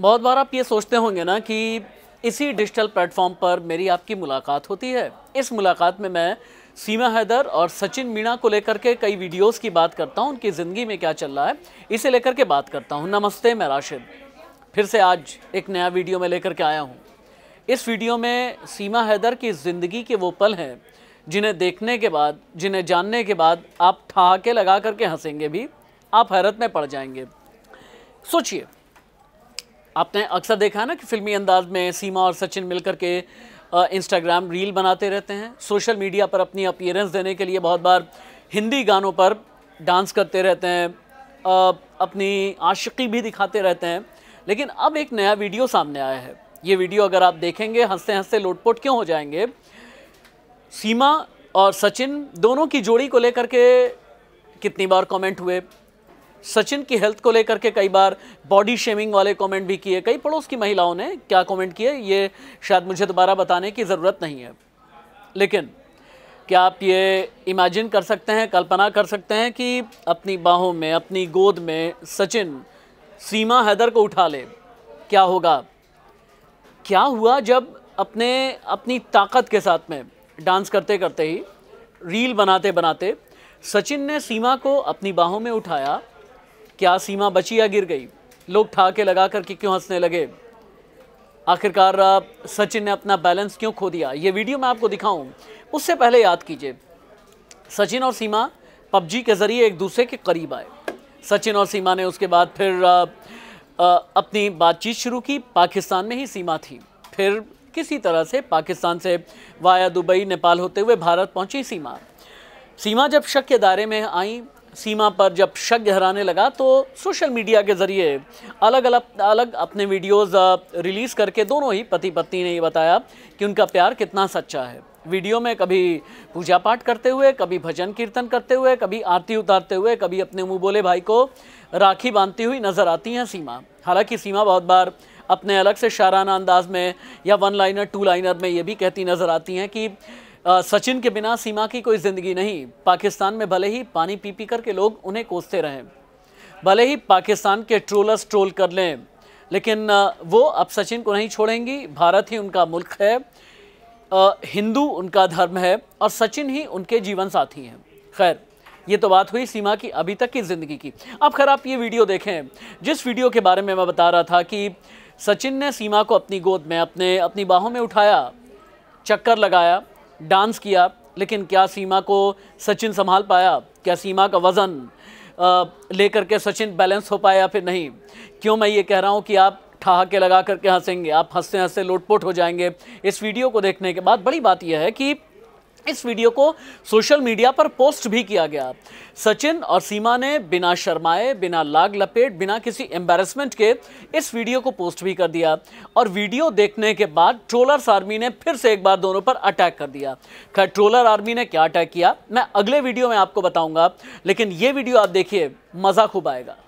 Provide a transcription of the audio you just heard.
बहुत बार आप ये सोचते होंगे ना कि इसी डिजिटल प्लेटफॉर्म पर मेरी आपकी मुलाकात होती है इस मुलाकात में मैं सीमा हैदर और सचिन मीणा को लेकर के कई वीडियोस की बात करता हूँ उनकी ज़िंदगी में क्या चल रहा है इसे लेकर के बात करता हूँ नमस्ते मैं राशिद फिर से आज एक नया वीडियो में लेकर के आया हूँ इस वीडियो में सीमा हैदर की ज़िंदगी के वो पल हैं जिन्हें देखने के बाद जिन्हें जानने के बाद आप ठहाके लगा करके हंसेंगे भी आप हैरत में पड़ जाएंगे सोचिए आपने अक्सर देखा है ना कि फिल्मी अंदाज में सीमा और सचिन मिलकर के इंस्टाग्राम रील बनाते रहते हैं सोशल मीडिया पर अपनी अपीयरेंस देने के लिए बहुत बार हिंदी गानों पर डांस करते रहते हैं आ, अपनी आशिकी भी दिखाते रहते हैं लेकिन अब एक नया वीडियो सामने आया है ये वीडियो अगर आप देखेंगे हंसते हंसते लोटपोट क्यों हो जाएंगे सीमा और सचिन दोनों की जोड़ी को लेकर के कितनी बार कमेंट हुए सचिन की हेल्थ को लेकर के कई बार बॉडी शेमिंग वाले कमेंट भी किए कई पड़ोस की महिलाओं ने क्या कमेंट किए ये शायद मुझे दोबारा बताने की ज़रूरत नहीं है लेकिन क्या आप ये इमेजिन कर सकते हैं कल्पना कर सकते हैं कि अपनी बाहों में अपनी गोद में सचिन सीमा हैदर को उठा ले क्या होगा क्या हुआ जब अपने अपनी ताकत के साथ में डांस करते करते ही रील बनाते बनाते सचिन ने सीमा को अपनी बाहों में उठाया क्या सीमा बची या गिर गई लोग ठाके लगा कर के क्यों हंसने लगे आखिरकार सचिन ने अपना बैलेंस क्यों खो दिया ये वीडियो मैं आपको दिखाऊं उससे पहले याद कीजिए सचिन और सीमा पबजी के ज़रिए एक दूसरे के करीब आए सचिन और सीमा ने उसके बाद फिर आ, आ, अपनी बातचीत शुरू की पाकिस्तान में ही सीमा थी फिर किसी तरह से पाकिस्तान से वाया दुबई नेपाल होते हुए भारत पहुंची सीमा सीमा जब शक के दायरे में आई सीमा पर जब शक गहराने लगा तो सोशल मीडिया के ज़रिए अलग अलग अलग अपने वीडियोस रिलीज़ करके दोनों ही पति पत्नी ने ये बताया कि उनका प्यार कितना सच्चा है वीडियो में कभी पूजा पाठ करते हुए कभी भजन कीर्तन करते हुए कभी आरती उतारते हुए कभी अपने मुँह बोले भाई को राखी बांधती हुई नज़र आती हैं सीमा हालांकि सीमा बहुत बार अपने अलग से शाराना अंदाज में या वन लाइनर टू लाइनर में ये भी कहती नज़र आती हैं कि सचिन के बिना सीमा की कोई ज़िंदगी नहीं पाकिस्तान में भले ही पानी पी पी करके लोग उन्हें कोसते रहें भले ही पाकिस्तान के ट्रोलर्स ट्रोल कर लें लेकिन वो अब सचिन को नहीं छोड़ेंगी भारत ही उनका मुल्क है हिंदू उनका धर्म है और सचिन ही उनके जीवन साथी हैं खैर ये तो बात हुई सीमा की अभी तक की ज़िंदगी की अब खैर आप ये वीडियो देखें जिस वीडियो के बारे में मैं बता रहा था कि सचिन ने सीमा को अपनी गोद में अपने अपनी बाहों में उठाया चक्कर लगाया डांस किया लेकिन क्या सीमा को सचिन संभाल पाया क्या सीमा का वज़न लेकर के सचिन बैलेंस हो पाया फिर नहीं क्यों मैं ये कह रहा हूँ कि आप ठहाके लगा करके हंसेंगे आप हंसते हंसते लोटपोट हो जाएंगे इस वीडियो को देखने के बाद बड़ी बात यह है कि इस वीडियो को सोशल मीडिया पर पोस्ट भी किया गया सचिन और सीमा ने बिना शर्माए बिना लाग लपेट बिना किसी एम्बेरसमेंट के इस वीडियो को पोस्ट भी कर दिया और वीडियो देखने के बाद ट्रोलर आर्मी ने फिर से एक बार दोनों पर अटैक कर दिया खैर ट्रोलर आर्मी ने क्या अटैक किया मैं अगले वीडियो में आपको बताऊंगा लेकिन ये वीडियो आप देखिए मज़ा खूब आएगा